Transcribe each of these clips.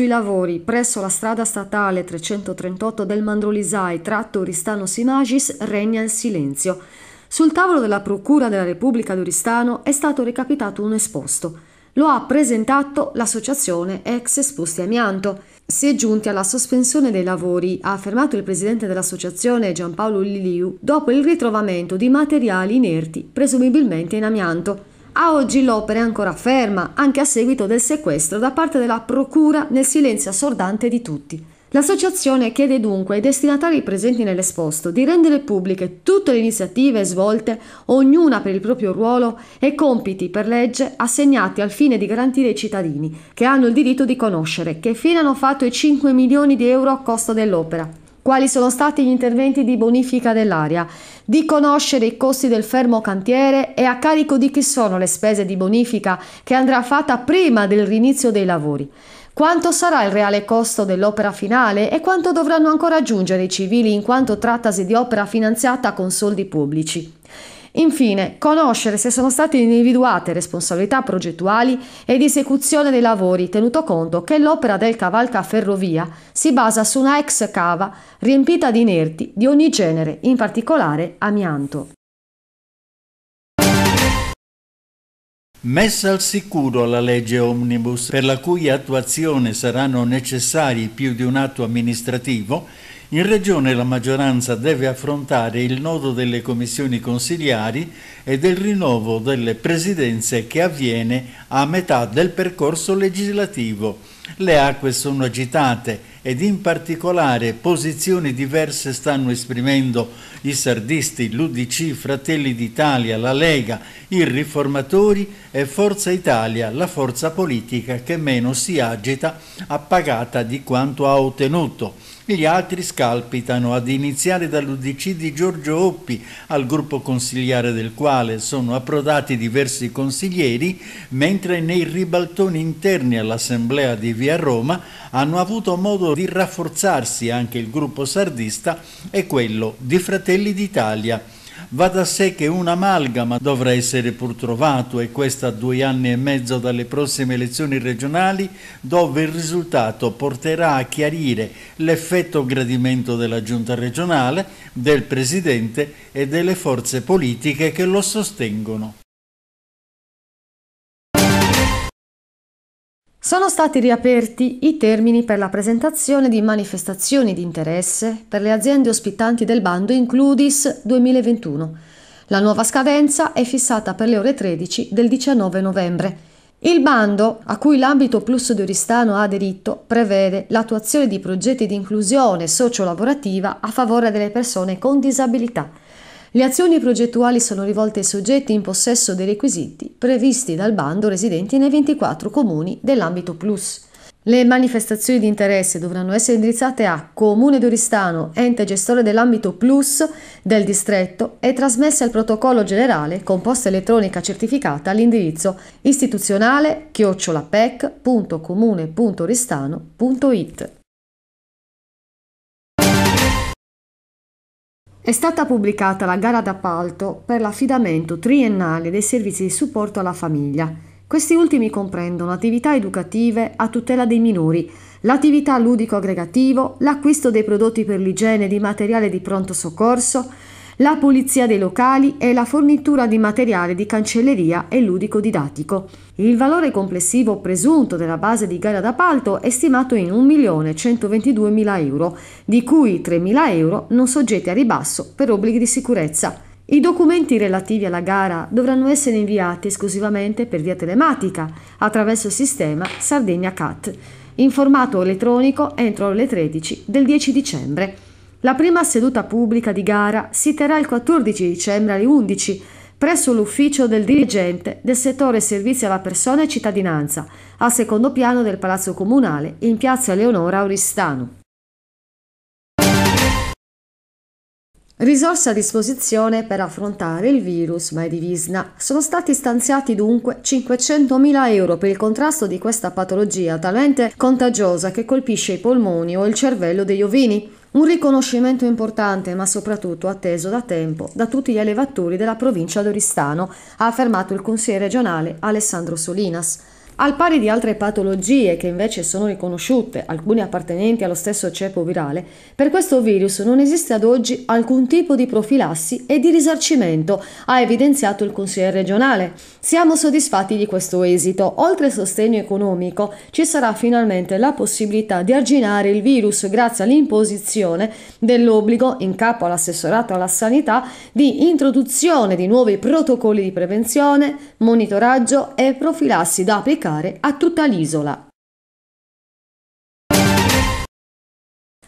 sui lavori presso la strada statale 338 del Mandrolisai, tratto Oristano Simagis, regna il silenzio. Sul tavolo della Procura della Repubblica d'Oristano è stato recapitato un esposto. Lo ha presentato l'associazione Ex Esposti Amianto. Si è giunti alla sospensione dei lavori, ha affermato il presidente dell'associazione Giampaolo Liliu, dopo il ritrovamento di materiali inerti, presumibilmente in amianto. A oggi l'opera è ancora ferma, anche a seguito del sequestro da parte della Procura nel silenzio assordante di tutti. L'associazione chiede dunque ai destinatari presenti nell'esposto di rendere pubbliche tutte le iniziative svolte, ognuna per il proprio ruolo e compiti per legge assegnati al fine di garantire ai cittadini che hanno il diritto di conoscere che fine hanno fatto i 5 milioni di euro a costo dell'opera quali sono stati gli interventi di bonifica dell'area, di conoscere i costi del fermo cantiere e a carico di chi sono le spese di bonifica che andrà fatta prima del rinizio dei lavori. Quanto sarà il reale costo dell'opera finale e quanto dovranno ancora aggiungere i civili in quanto trattasi di opera finanziata con soldi pubblici. Infine, conoscere se sono state individuate responsabilità progettuali e di esecuzione dei lavori, tenuto conto che l'opera del cavalcaferrovia si basa su una ex cava riempita di inerti di ogni genere, in particolare amianto. Messa al sicuro la legge omnibus, per la cui attuazione saranno necessari più di un atto amministrativo, in Regione la maggioranza deve affrontare il nodo delle commissioni consigliari e del rinnovo delle presidenze che avviene a metà del percorso legislativo. Le acque sono agitate ed in particolare posizioni diverse stanno esprimendo i sardisti, l'Udc, Fratelli d'Italia, la Lega, i riformatori e Forza Italia, la forza politica che meno si agita appagata di quanto ha ottenuto gli altri scalpitano, ad iniziare dall'Udc di Giorgio Oppi, al gruppo consigliare del quale sono approdati diversi consiglieri, mentre nei ribaltoni interni all'Assemblea di Via Roma hanno avuto modo di rafforzarsi anche il gruppo sardista e quello di Fratelli d'Italia. Va da sé che un amalgama dovrà essere pur trovato e questa a due anni e mezzo dalle prossime elezioni regionali dove il risultato porterà a chiarire l'effetto gradimento della giunta regionale, del presidente e delle forze politiche che lo sostengono. Sono stati riaperti i termini per la presentazione di manifestazioni di interesse per le aziende ospitanti del bando Includis 2021. La nuova scadenza è fissata per le ore 13 del 19 novembre. Il bando, a cui l'ambito plus dioristano ha aderito, prevede l'attuazione di progetti di inclusione socio sociolavorativa a favore delle persone con disabilità. Le azioni progettuali sono rivolte ai soggetti in possesso dei requisiti previsti dal bando residenti nei 24 comuni dell'ambito Plus. Le manifestazioni di interesse dovranno essere indirizzate a Comune d'Oristano, ente gestore dell'ambito Plus del distretto e trasmesse al protocollo generale con posta elettronica certificata all'indirizzo istituzionale chiocciolapec.comune.oristano.it. È stata pubblicata la gara d'appalto per l'affidamento triennale dei servizi di supporto alla famiglia. Questi ultimi comprendono attività educative a tutela dei minori, l'attività ludico-aggregativo, l'acquisto dei prodotti per l'igiene e di materiale di pronto soccorso, la pulizia dei locali e la fornitura di materiale di cancelleria e ludico-didattico. Il valore complessivo presunto della base di gara d'appalto è stimato in 1.122.000 euro, di cui 3.000 euro non soggetti a ribasso per obblighi di sicurezza. I documenti relativi alla gara dovranno essere inviati esclusivamente per via telematica attraverso il sistema Sardegna CAT in formato elettronico entro le 13 del 10 dicembre. La prima seduta pubblica di gara si terrà il 14 dicembre alle 11 presso l'ufficio del dirigente del settore servizi alla persona e cittadinanza, al secondo piano del Palazzo Comunale, in piazza Leonora Auristano. Risorse a disposizione per affrontare il virus Medivisna. Sono stati stanziati dunque 500.000 euro per il contrasto di questa patologia talmente contagiosa che colpisce i polmoni o il cervello degli ovini. Un riconoscimento importante, ma soprattutto atteso da tempo, da tutti gli allevatori della provincia d'Oristano, ha affermato il consigliere regionale Alessandro Solinas. Al pari di altre patologie che invece sono riconosciute, alcune appartenenti allo stesso ceppo virale, per questo virus non esiste ad oggi alcun tipo di profilassi e di risarcimento, ha evidenziato il consigliere regionale. Siamo soddisfatti di questo esito. Oltre al sostegno economico, ci sarà finalmente la possibilità di arginare il virus grazie all'imposizione dell'obbligo in capo all'assessorato alla sanità di introduzione di nuovi protocolli di prevenzione, monitoraggio e profilassi da applicare applicare a tutta l'isola.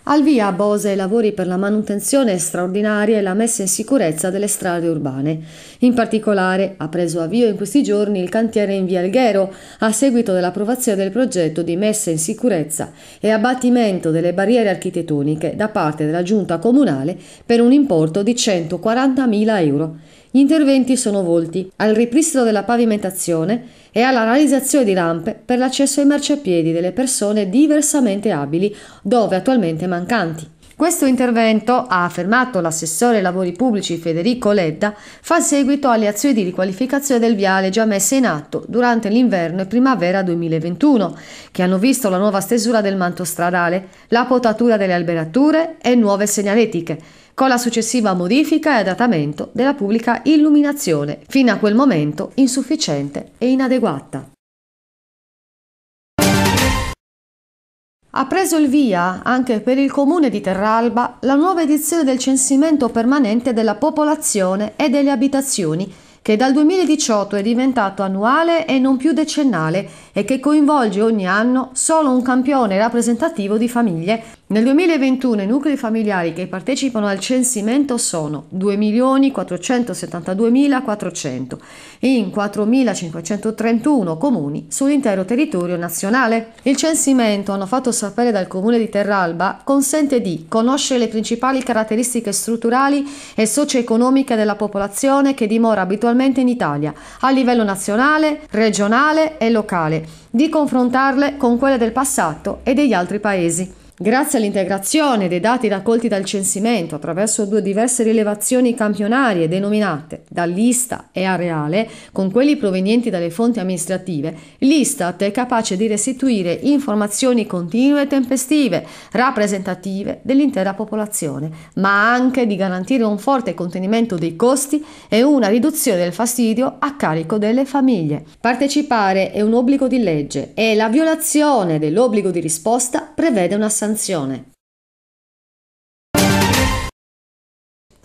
Al via Bose i lavori per la manutenzione straordinaria e la messa in sicurezza delle strade urbane. In particolare ha preso avvio in questi giorni il cantiere in via Alghero a seguito dell'approvazione del progetto di messa in sicurezza e abbattimento delle barriere architettoniche da parte della giunta comunale per un importo di 140.000 euro. Gli interventi sono volti al ripristino della pavimentazione e alla realizzazione di rampe per l'accesso ai marciapiedi delle persone diversamente abili, dove attualmente mancanti. Questo intervento, ha affermato l'assessore ai lavori pubblici Federico Ledda, fa seguito alle azioni di riqualificazione del viale già messe in atto durante l'inverno e primavera 2021, che hanno visto la nuova stesura del manto stradale, la potatura delle alberature e nuove segnaletiche, con la successiva modifica e adattamento della pubblica illuminazione, fino a quel momento insufficiente e inadeguata. Ha preso il via anche per il comune di Terralba la nuova edizione del censimento permanente della popolazione e delle abitazioni che dal 2018 è diventato annuale e non più decennale e che coinvolge ogni anno solo un campione rappresentativo di famiglie. Nel 2021 i nuclei familiari che partecipano al censimento sono 2.472.400 in 4.531 comuni sull'intero territorio nazionale. Il censimento, hanno fatto sapere dal comune di Terralba, consente di conoscere le principali caratteristiche strutturali e socio-economiche della popolazione che dimora abitualmente attualmente in Italia, a livello nazionale, regionale e locale, di confrontarle con quelle del passato e degli altri paesi. Grazie all'integrazione dei dati raccolti dal censimento attraverso due diverse rilevazioni campionarie denominate dall'Ista e Areale, con quelli provenienti dalle fonti amministrative, l'Istat è capace di restituire informazioni continue e tempestive, rappresentative dell'intera popolazione, ma anche di garantire un forte contenimento dei costi e una riduzione del fastidio a carico delle famiglie. Partecipare è un obbligo di legge e la violazione dell'obbligo di risposta prevede una sanzione sanzione.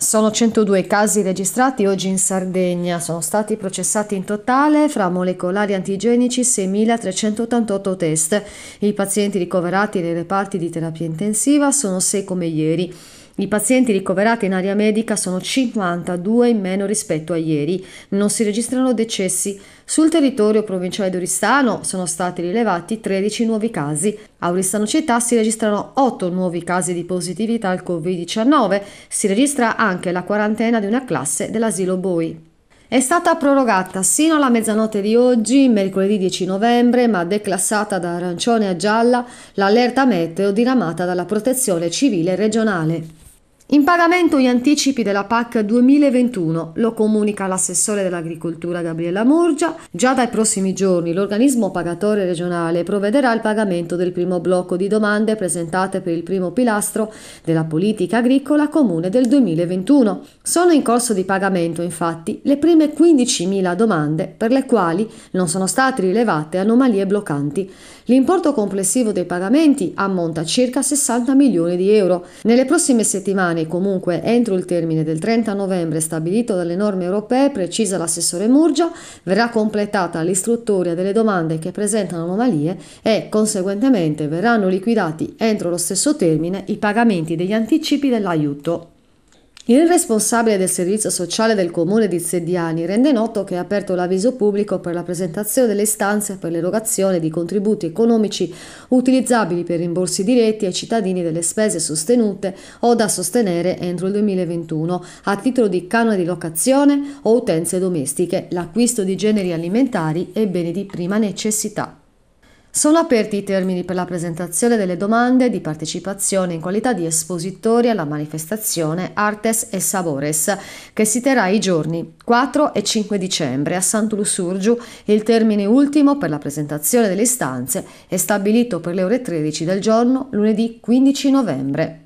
Sono 102 casi registrati oggi in Sardegna, sono stati processati in totale fra molecolari antigenici 6.388 test. I pazienti ricoverati nei reparti di terapia intensiva sono 6 come ieri. I pazienti ricoverati in area medica sono 52 in meno rispetto a ieri. Non si registrano decessi. Sul territorio provinciale di Oristano sono stati rilevati 13 nuovi casi. A Oristano città si registrano 8 nuovi casi di positività al Covid-19. Si registra anche la quarantena di una classe dell'asilo Boi. È stata prorogata sino alla mezzanotte di oggi, mercoledì 10 novembre, ma declassata da arancione a gialla, l'allerta meteo diramata dalla Protezione Civile regionale. In pagamento gli anticipi della PAC 2021, lo comunica l'assessore dell'agricoltura Gabriella Murgia, già dai prossimi giorni l'organismo pagatore regionale provvederà al pagamento del primo blocco di domande presentate per il primo pilastro della politica agricola comune del 2021. Sono in corso di pagamento infatti le prime 15.000 domande per le quali non sono state rilevate anomalie bloccanti. L'importo complessivo dei pagamenti ammonta a circa 60 milioni di euro. Nelle prossime settimane, comunque entro il termine del 30 novembre stabilito dalle norme europee, precisa l'assessore Murgia, verrà completata l'istruttoria delle domande che presentano anomalie e conseguentemente verranno liquidati entro lo stesso termine i pagamenti degli anticipi dell'aiuto. Il responsabile del servizio sociale del comune di Zeddiani rende noto che è aperto l'avviso pubblico per la presentazione delle istanze per l'erogazione di contributi economici utilizzabili per rimborsi diretti ai cittadini delle spese sostenute o da sostenere entro il 2021 a titolo di canone di locazione o utenze domestiche, l'acquisto di generi alimentari e beni di prima necessità. Sono aperti i termini per la presentazione delle domande di partecipazione in qualità di espositori alla manifestazione Artes e Sabores, che si terrà i giorni 4 e 5 dicembre a Sant'Ulusurgiu. Il termine ultimo per la presentazione delle istanze è stabilito per le ore 13 del giorno lunedì 15 novembre.